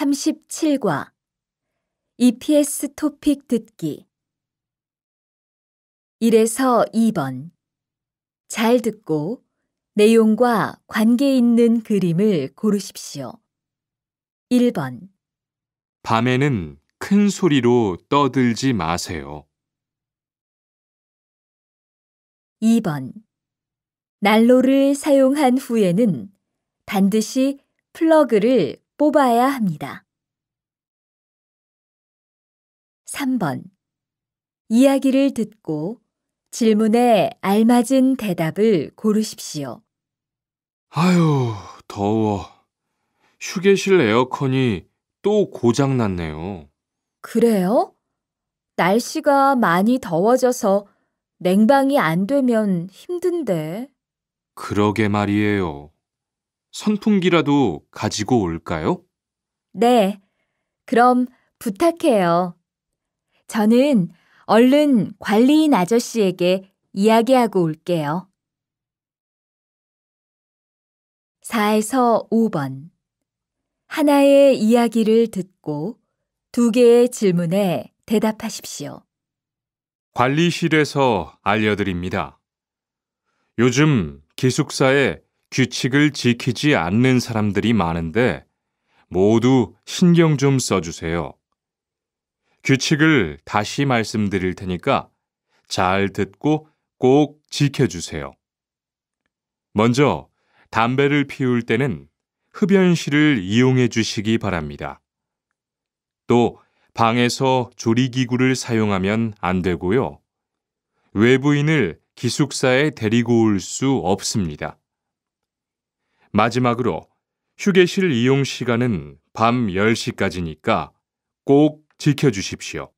37과 EPS 토픽 듣기 1에서 2번 잘 듣고 내용과 관계 있는 그림을 고르십시오. 1번 밤에는 큰 소리로 떠들지 마세요. 2번 난로를 사용한 후에는 반드시 플러그를 뽑아야 합니다. 3번. 이야기를 듣고 질문에 알맞은 대답을 고르십시오. 아유, 더워. 휴게실 에어컨이 또 고장났네요. 그래요? 날씨가 많이 더워져서 냉방이 안 되면 힘든데. 그러게 말이에요. 선풍기라도 가지고 올까요? 네. 그럼 부탁해요. 저는 얼른 관리인 아저씨에게 이야기하고 올게요. 4에서 5번. 하나의 이야기를 듣고 두 개의 질문에 대답하십시오. 관리실에서 알려드립니다. 요즘 기숙사에 규칙을 지키지 않는 사람들이 많은데 모두 신경 좀 써주세요. 규칙을 다시 말씀드릴 테니까 잘 듣고 꼭 지켜주세요. 먼저 담배를 피울 때는 흡연실을 이용해 주시기 바랍니다. 또 방에서 조리기구를 사용하면 안 되고요. 외부인을 기숙사에 데리고 올 수 없습니다. 마지막으로 휴게실 이용 시간은 밤 10시까지니까 꼭 지켜주십시오.